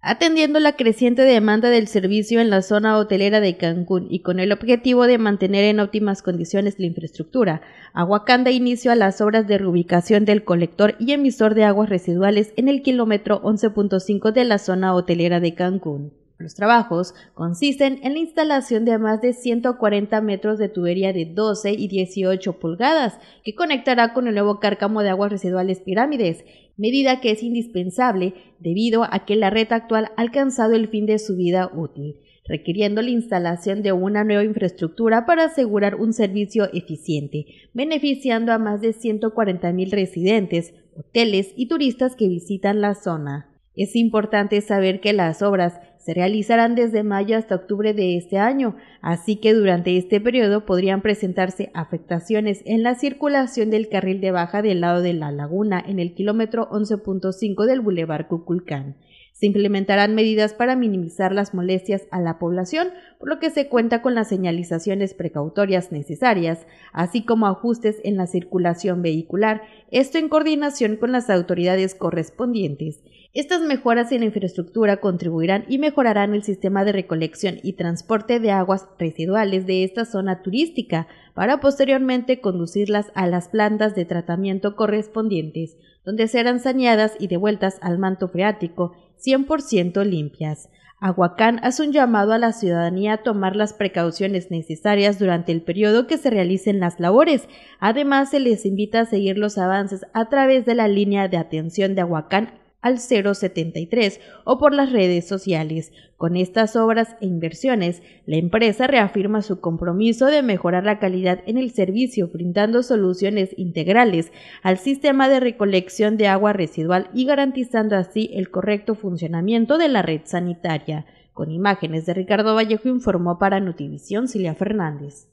Atendiendo la creciente demanda del servicio en la zona hotelera de Cancún y con el objetivo de mantener en óptimas condiciones la infraestructura, Aguacanda inició inicio las obras de reubicación del colector y emisor de aguas residuales en el kilómetro 11.5 de la zona hotelera de Cancún. Los trabajos consisten en la instalación de más de 140 metros de tubería de 12 y 18 pulgadas que conectará con el nuevo cárcamo de aguas residuales Pirámides, medida que es indispensable debido a que la red actual ha alcanzado el fin de su vida útil, requiriendo la instalación de una nueva infraestructura para asegurar un servicio eficiente, beneficiando a más de mil residentes, hoteles y turistas que visitan la zona. Es importante saber que las obras se realizarán desde mayo hasta octubre de este año, así que durante este periodo podrían presentarse afectaciones en la circulación del carril de baja del lado de la laguna en el kilómetro 11.5 del bulevar Cuculcán. Se implementarán medidas para minimizar las molestias a la población, por lo que se cuenta con las señalizaciones precautorias necesarias, así como ajustes en la circulación vehicular, esto en coordinación con las autoridades correspondientes. Estas mejoras en la infraestructura contribuirán y mejorarán el sistema de recolección y transporte de aguas residuales de esta zona turística para posteriormente conducirlas a las plantas de tratamiento correspondientes, donde serán sañadas y devueltas al manto freático 100% limpias. Aguacán hace un llamado a la ciudadanía a tomar las precauciones necesarias durante el periodo que se realicen las labores. Además, se les invita a seguir los avances a través de la línea de atención de Aguacán al 073 o por las redes sociales. Con estas obras e inversiones, la empresa reafirma su compromiso de mejorar la calidad en el servicio, brindando soluciones integrales al sistema de recolección de agua residual y garantizando así el correcto funcionamiento de la red sanitaria. Con imágenes de Ricardo Vallejo informó para Nutivisión Cilia Fernández.